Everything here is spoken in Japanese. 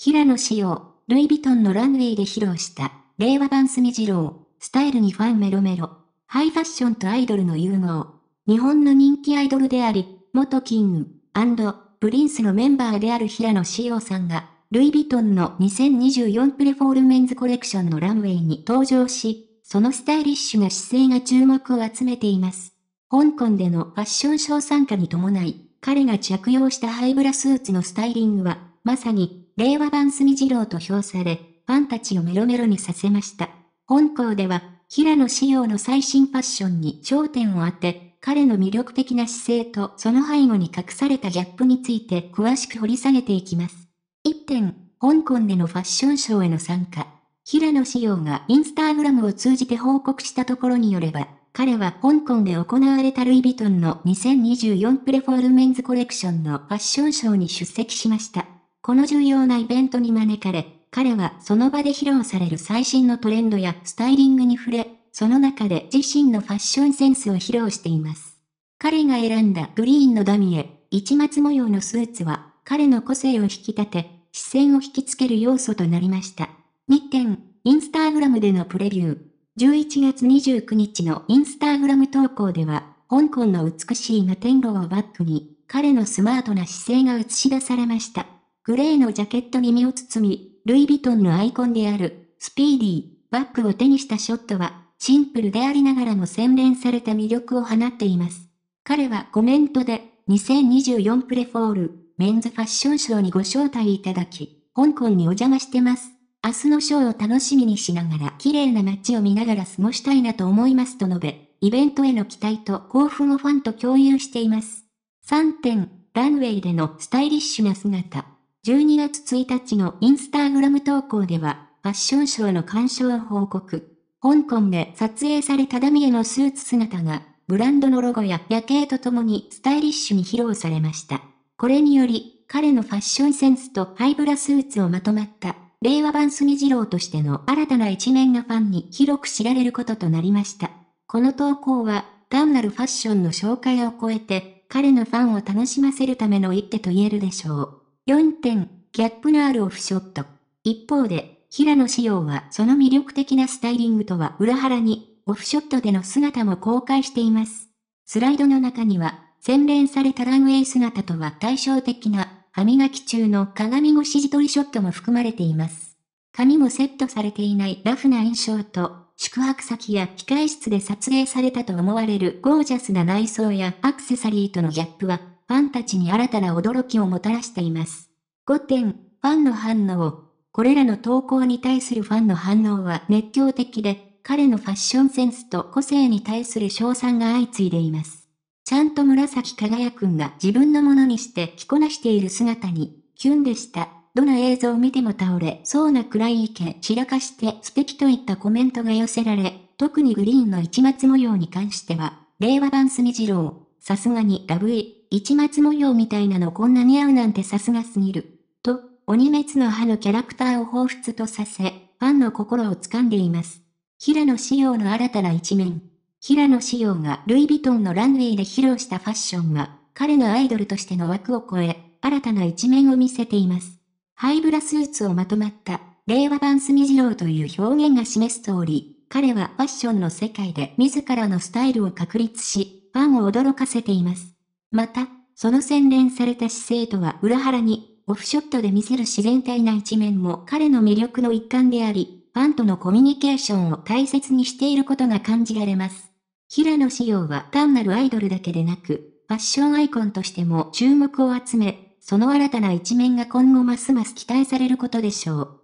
平野紫耀、ルイ・ヴィトンのランウェイで披露した、令和版スミジロースタイルにファンメロメロ、ハイファッションとアイドルの融合、日本の人気アイドルであり、元キング、プリンスのメンバーである平野紫耀さんが、ルイ・ヴィトンの2024プレフォールメンズコレクションのランウェイに登場し、そのスタイリッシュな姿勢が注目を集めています。香港でのファッションショー参加に伴い、彼が着用したハイブラスーツのスタイリングは、まさに令和版墨二郎と評され、ファンたちをメロメロにさせました。本校では、平野紫耀の最新ファッションに焦点を当て、彼の魅力的な姿勢とその背後に隠されたギャップについて詳しく掘り下げていきます。1点、香港でのファッションショーへの参加。平野紫耀がインスタグラムを通じて報告したところによれば、彼は香港で行われたルイ・ヴィトンの2024プレフォールメンズコレクションのファッションショーに出席しました。この重要なイベントに招かれ、彼はその場で披露される最新のトレンドやスタイリングに触れ、その中で自身のファッションセンスを披露しています。彼が選んだグリーンのダミエ、市松模様のスーツは、彼の個性を引き立て、視線を引きつける要素となりました。2点、インスタグラムでのプレビュー。11月29日のインスタグラム投稿では、香港の美しい摩天楼をバックに、彼のスマートな姿勢が映し出されました。グレーのジャケットに身を包み、ルイ・ヴィトンのアイコンである、スピーディー、バッグを手にしたショットは、シンプルでありながらも洗練された魅力を放っています。彼はコメントで、2024プレフォール、メンズファッションショーにご招待いただき、香港にお邪魔してます。明日のショーを楽しみにしながら綺麗な街を見ながら過ごしたいなと思いますと述べ、イベントへの期待と興奮をファンと共有しています。3点、ランウェイでのスタイリッシュな姿。12月1日のインスタグラム投稿では、ファッションショーの鑑賞報告。香港で撮影されたダミエのスーツ姿が、ブランドのロゴや夜景とともにスタイリッシュに披露されました。これにより、彼のファッションセンスとハイブラスーツをまとまった、令和版スミジロとしての新たな一面がファンに広く知られることとなりました。この投稿は、単なるファッションの紹介を超えて、彼のファンを楽しませるための一手と言えるでしょう。4点、ギャップのあるオフショット。一方で、平野紫耀はその魅力的なスタイリングとは裏腹に、オフショットでの姿も公開しています。スライドの中には、洗練されたランウェイ姿とは対照的な、歯磨き中の鏡越し自撮りショットも含まれています。髪もセットされていないラフな印象と、宿泊先や機械室で撮影されたと思われるゴージャスな内装やアクセサリーとのギャップは、ファンたちに新たな驚きをもたらしています。5点、ファンの反応。これらの投稿に対するファンの反応は熱狂的で、彼のファッションセンスと個性に対する賞賛が相次いでいます。ちゃんと紫輝くんが自分のものにして着こなしている姿に、キュンでした。どの映像を見ても倒れそうなくらい意見散らかして素敵といったコメントが寄せられ、特にグリーンの市松模様に関しては、令和版すみ郎、さすがにラブイ市松模様みたいなのこんなに合うなんてさすがすぎる。と、鬼滅の刃のキャラクターを彷彿とさせ、ファンの心を掴んでいます。平野紫耀の新たな一面。平野紫耀がルイ・ヴィトンのランウェイで披露したファッションは、彼のアイドルとしての枠を超え、新たな一面を見せています。ハイブラスーツをまとまった、令和版墨次郎という表現が示す通り、彼はファッションの世界で自らのスタイルを確立し、ファンを驚かせています。また、その洗練された姿勢とは裏腹に、オフショットで見せる自然体な一面も彼の魅力の一環であり、ファンとのコミュニケーションを大切にしていることが感じられます。平野紫耀は単なるアイドルだけでなく、ファッションアイコンとしても注目を集め、その新たな一面が今後ますます期待されることでしょう。